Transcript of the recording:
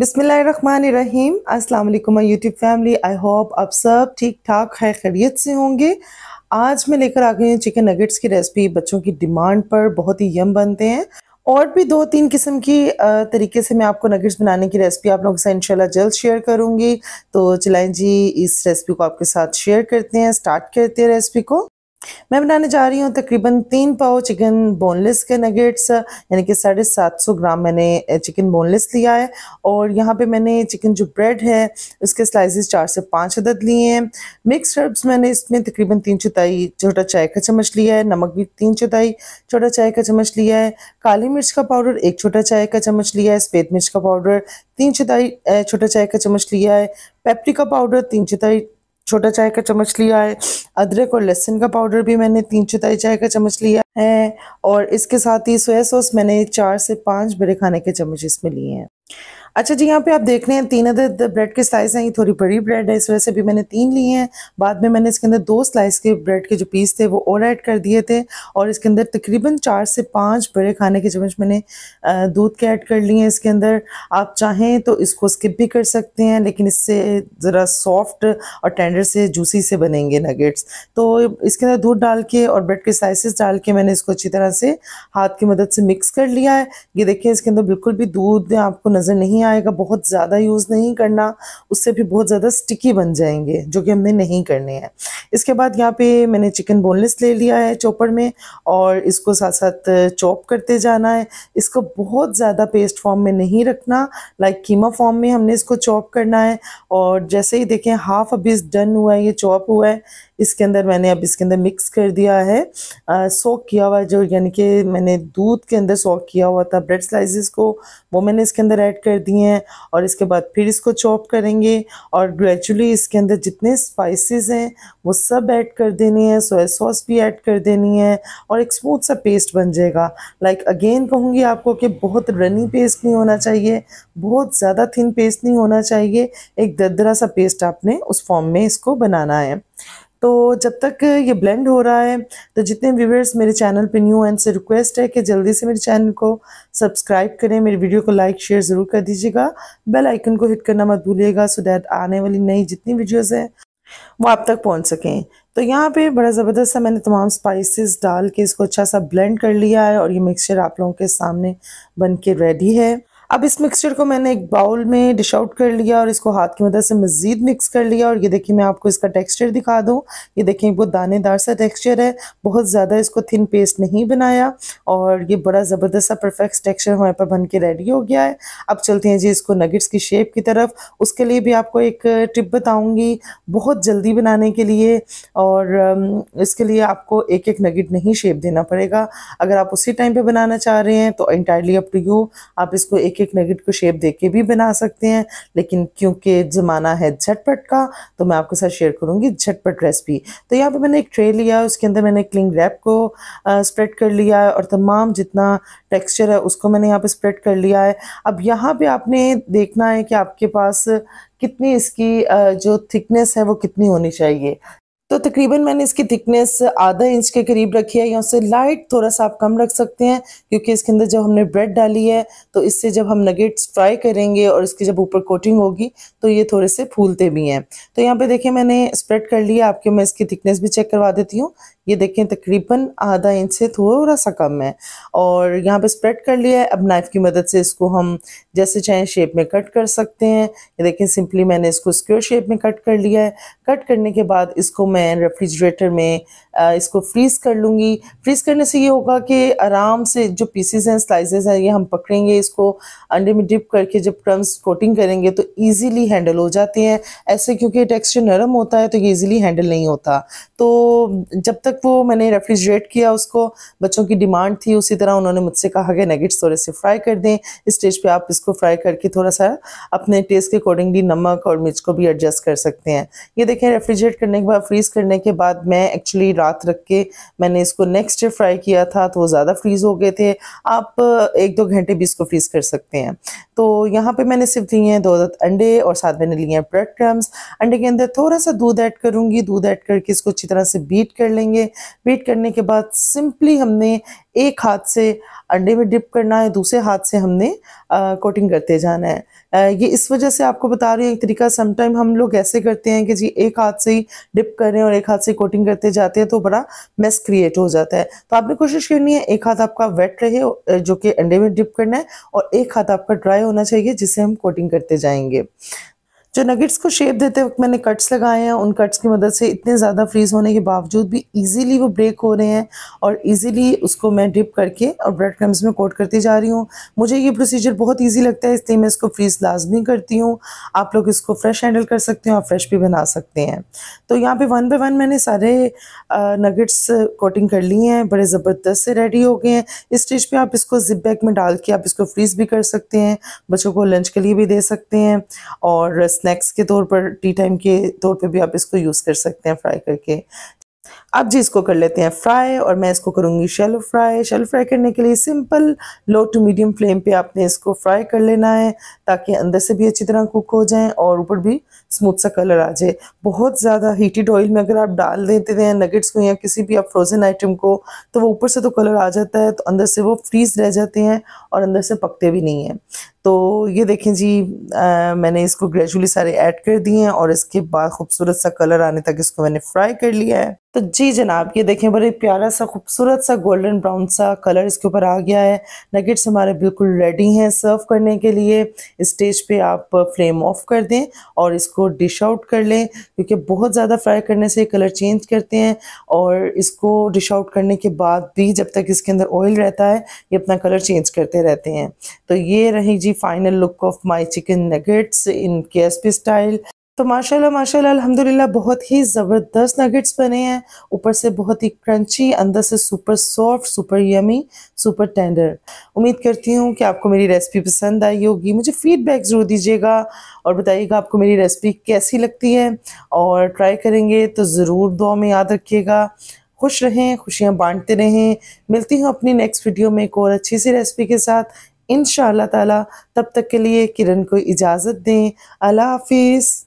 बिसमीम अस्सलाम वालेकुम my YouTube family I hope आप सब ठीक ठाक है खैरियत से होंगे आज मैं लेकर आ गई हूँ चिकन नगेट्स की रेसिपी बच्चों की डिमांड पर बहुत ही यम बनते हैं और भी दो तीन किस्म की तरीके से मैं आपको नगेट्स बनाने की रेसिपी आप लोगों से इंशाल्लाह जल्द शेयर करूँगी तो चलाएँ जी इस रेसिपी को आपके साथ शेयर करते हैं स्टार्ट करते हैं रेसिपी को मैं बनाने जा रही हूँ तकरीबन तीन पाव चिकन बोनलेस के नगेट्स यानी कि साढ़े सात सौ ग्राम मैंने चिकन बोनलेस लिया है और यहाँ पे मैंने चिकन जो ब्रेड है उसके स्लाइसेस चार से पाँच अदद लिए हैं मिक्स हर्ब्स मैंने इसमें तकरीबन तीन चौथाई छोटा चाय का चम्मच लिया है नमक भी तीन चौथाई छोटा चाय का चम्मच लिया है काली मिर्च का पाउडर एक छोटा चाय का चम्मच लिया है सफ़ेद मिर्च का पाउडर तीन चौथाई छोटा चाय का चम्मच लिया है पेपरिका पाउडर तीन चौथाई छोटा चाय का चम्मच लिया है अदरक और लहसुन का पाउडर भी मैंने तीन चौथाई चाय का चम्मच लिया है और इसके साथ ही सोया सॉस मैंने चार से पाँच बड़े खाने के चम्मच इसमें लिए हैं अच्छा जी यहाँ पे आप देख रहे हैं तीन अदर ब्रेड के स्लाइस हैं ये थोड़ी बड़ी ब्रेड है इस वजह से भी मैंने तीन लिए हैं बाद में मैंने इसके अंदर दो स्लाइस के ब्रेड के जो पीस थे वो और ऐड कर दिए थे और इसके अंदर तकरीबन चार से पाँच बड़े खाने के चम्मच मैंने दूध के ऐड कर लिए हैं इसके अंदर आप चाहें तो इसको स्किप भी कर सकते हैं लेकिन इससे ज़रा सॉफ्ट और टेंडर से जूसी से बनेंगे नगेट्स तो इसके अंदर दूध डाल के और ब्रेड के स्लाइसिस डाल के मैंने इसको अच्छी तरह से हाथ की मदद से मिक्स कर लिया है ये देखिए इसके अंदर बिल्कुल भी दूध आपको नज़र नहीं नहीं आएगा बहुत ज़्यादा यूज़ नहीं करना उससे भी बहुत ज़्यादा स्टिकी बन जाएंगे जो कि हमने नहीं करने हैं इसके बाद यहाँ पे मैंने चिकन बोनलेस ले लिया है चॉपर में और इसको साथ साथ चॉप करते जाना है इसको बहुत ज़्यादा पेस्ट फॉर्म में नहीं रखना लाइक कीमा फॉर्म में हमने इसको चॉप करना है और जैसे ही देखें हाफ अभी डन हुआ है ये चॉप हुआ है इसके अंदर मैंने अब इसके अंदर मिक्स कर दिया है सोक किया हुआ जो यानी कि मैंने दूध के अंदर सोक किया हुआ था ब्रेड स्लाइसिस को वो मैंने इसके अंदर ऐड कर दिए हैं और इसके बाद फिर इसको चॉप करेंगे और ग्रेजुअली इसके अंदर जितने स्पाइसेस हैं वो सब ऐड कर देने हैं सोया सॉस भी ऐड कर देनी है और एक स्मूथ सा पेस्ट बन जाएगा लाइक अगेन कहूँगी आपको कि बहुत रनी पेस्ट नहीं होना चाहिए बहुत ज़्यादा थिन पेस्ट नहीं होना चाहिए एक दरदरा सा पेस्ट आपने उस फॉर्म में इसको बनाना है तो जब तक ये ब्लेंड हो रहा है तो जितने व्यूवर्स मेरे चैनल पे न्यू हैं से रिक्वेस्ट है कि जल्दी से मेरे चैनल को सब्सक्राइब करें मेरी वीडियो को लाइक शेयर ज़रूर कर दीजिएगा बेल आइकन को हिट करना मत भूलिएगा सो डैट आने वाली नई जितनी वीडियोज़ हैं वो आप तक पहुंच सकें तो यहाँ पे बड़ा ज़बरदस्त सा मैंने तमाम स्पाइसिस डाल के इसको अच्छा सा ब्लेंड कर लिया है और ये मिक्सचर आप लोगों के सामने बन के रेडी है अब इस मिक्सचर को मैंने एक बाउल में डिश आउट कर लिया और इसको हाथ की मदद से मज़ीद मिक्स कर लिया और ये देखिए मैं आपको इसका टेक्सचर दिखा दूँ ये देखिए बहुत दानेदार सा टेक्सचर है बहुत ज़्यादा इसको थिन पेस्ट नहीं बनाया और ये बड़ा ज़बरदस्त सा परफेक्ट टेक्सचर हमारे पर बन के रेडी हो गया है अब चलते हैं जी इसको नगेट्स की शेप की तरफ उसके लिए भी आपको एक टिप बताऊँगी बहुत जल्दी बनाने के लिए और इसके लिए आपको एक एक नगेट नहीं शेप देना पड़ेगा अगर आप उसी टाइम पर बनाना चाह रहे हैं तो इंटायरली अप टू यू आप इसको एक एक नगेट को शेप देके भी बना सकते हैं लेकिन क्योंकि ज़माना है झटपट का तो मैं आपके साथ शेयर करूँगी झटपट रेसिपी तो यहाँ पे मैंने एक ट्रे लिया उसके अंदर मैंने क्लिंग रैप को स्प्रेड कर लिया है और तमाम जितना टेक्सचर है उसको मैंने यहाँ पे स्प्रेड कर लिया है अब यहाँ पे आपने देखना है कि आपके पास कितनी इसकी जो थिकनेस है वो कितनी होनी चाहिए तो तकरीबन मैंने इसकी थिकनेस आधा इंच के करीब रखी है या उससे लाइट थोड़ा सा आप कम रख सकते हैं क्योंकि इसके अंदर जब हमने ब्रेड डाली है तो इससे जब हम नगेट्स फ्राई करेंगे और इसकी जब ऊपर कोटिंग होगी तो ये थोड़े से फूलते भी हैं तो यहाँ पे देखिए मैंने स्प्रेड कर लिया आपके मैं इसकी थिकनेस भी चेक करवा देती हूँ ये देखें तकरीबन आधा इंच से थोड़ा सा कम है और यहाँ पे स्प्रेड कर लिया है अब नाइफ़ की मदद से इसको हम जैसे चाहें शेप में कट कर सकते हैं ये देखें सिंपली मैंने इसको स्क्योर शेप में कट कर लिया है कट करने के बाद इसको मैं रेफ्रिजरेटर में इसको फ्रीज़ कर लूँगी फ्रीज़ करने से ये होगा कि आराम से जो पीसेज हैं स्लाइसेस हैं ये हम पकड़ेंगे इसको अंडे में डिप करके जब क्रम्स कोटिंग करेंगे तो ईजिली हैंडल हो जाते हैं ऐसे क्योंकि टेक्स्चर नरम होता है तो ये ईजिली हैंडल नहीं होता तो जब तक वो मैंने रेफ्रिजरेट किया उसको बच्चों की डिमांड थी उसी तरह उन्होंने मुझसे कहा कि नगेट्स थोड़े से फ्राई कर दें इस स्टेज पे आप इसको फ्राई करके थोड़ा सा अपने टेस्ट के अकॉर्डिंगली नमक और मिर्च को भी एडजस्ट कर सकते हैं ये देखें रेफ्रिजरेट करने के बाद फ्रीज करने के बाद मैं एक्चुअली रात रख के मैंने इसको नेक्स्ट डे फ्राई किया था तो वो ज़्यादा फ्रीज हो गए थे आप एक दो घंटे भी इसको फ्रीज कर सकते हैं तो यहाँ पर मैंने सिर्फ लिए हैं दो अंडे और साथ मैंने लिए हैं ब्रेड क्रम्स अंडे के अंदर थोड़ा सा दूध ऐड करूँगी दूध ऐड करके इसको अच्छी तरह से बीट कर लेंगे बीट करने के बाद सिंपली हमने एक हाथ से अंडे में डिप करना है दूसरे हाथ से हमने आ, कोटिंग करते जाना है आ, ये इस वजह से आपको बता रही हूँ एक तरीका समटाइम हम लोग ऐसे करते हैं कि जी एक हाथ से ही डिप कर रहे हैं और एक हाथ से कोटिंग करते जाते हैं तो बड़ा मेस क्रिएट हो जाता है तो आपने कोशिश करनी है एक हाथ आपका वेट रहे जो कि अंडे में डिप करना है और एक हाथ आपका ड्राई होना चाहिए जिससे हम कोटिंग करते जाएंगे जो नगेट्स को शेप देते वक्त मैंने कट्स लगाए हैं उन कट्स की मदद से इतने ज़्यादा फ्रीज़ होने के बावजूद भी इजीली वो ब्रेक हो रहे हैं और इजीली उसको मैं डिप करके और ब्रेड क्रम्स में कोट करती जा रही हूँ मुझे ये प्रोसीजर बहुत ईजी लगता है इसलिए मैं इसको फ्रीज़ लाजमी करती हूँ आप लोग इसको फ्रेश हैंडल कर सकते हैं और फ्रेश भी बना सकते हैं तो यहाँ पर वन बाई वन मैंने सारे नगेट्स कोटिंग कर लिए हैं बड़े ज़बरदस्त से रेडी हो गए हैं इस स्टेज पर आप इसको जिप बैग में डाल के आप इसको फ्रीज़ भी कर सकते हैं बच्चों को लंच के लिए भी दे सकते हैं और स्नैक्स के तौर पर टी टाइम के तौर पे भी आप इसको यूज़ कर सकते हैं फ्राई करके अब जी इसको कर लेते हैं फ्राई और मैं इसको करूँगी शेलो फ्राई शेलो फ्राई करने के लिए simple low to medium flame पे आपने इसको फ्राई कर लेना है ताकि अंदर से भी अच्छी तरह कुक हो जाए और ऊपर भी स्मूथ सा कलर आ जाए बहुत ज़्यादा हीटेड ऑयल में अगर आप डाल देते हैं नगेट्स को या किसी भी आप फ्रोज़न आइटम को तो वो ऊपर से तो कलर आ जाता है तो अंदर से वो फ्रीज रह जाते हैं और अंदर से पकते भी नहीं हैं तो ये देखें जी आ, मैंने इसको ग्रेजुअली सारे ऐड कर दिए हैं और इसके बाद खूबसूरत सा कलर आने तक इसको मैंने फ्राई कर लिया है तो जी जनाब ये देखें बड़े प्यारा सा खूबसूरत सा गोल्डन ब्राउन सा कलर इसके ऊपर आ गया है नगेट्स हमारे बिल्कुल रेडी हैं सर्व करने के लिए स्टेज पे आप फ्लेम ऑफ कर दें और इसको डिश आउट कर लें क्योंकि बहुत ज़्यादा फ्राई करने से कलर चेंज करते हैं और इसको डिश आउट करने के बाद भी जब तक इसके अंदर ऑयल रहता है ये अपना कलर चेंज करते रहते हैं तो ये रही जी final look of my chicken nuggets इन के स्टाइल तो माशाल्लाह माशाल्लाह अल्हम्दुलिल्लाह बहुत ही ज़बरदस्त नगेट्स बने हैं ऊपर से बहुत ही क्रंची अंदर से super soft super yummy super tender उम्मीद करती हूँ कि आपको मेरी रेसिपी पसंद आई होगी मुझे फीडबैक ज़रूर दीजिएगा और बताइएगा आपको मेरी रेसिपी कैसी लगती है और ट्राई करेंगे तो ज़रूर दुआ में याद रखिएगा खुश रहें खुशियाँ बाँटते रहें मिलती हूँ अपनी नेक्स्ट वीडियो में एक और अच्छी सी रेसिपी के साथ इन ताला तब तक के लिए किरण को इजाज़त दें अल्लाह हाफिज़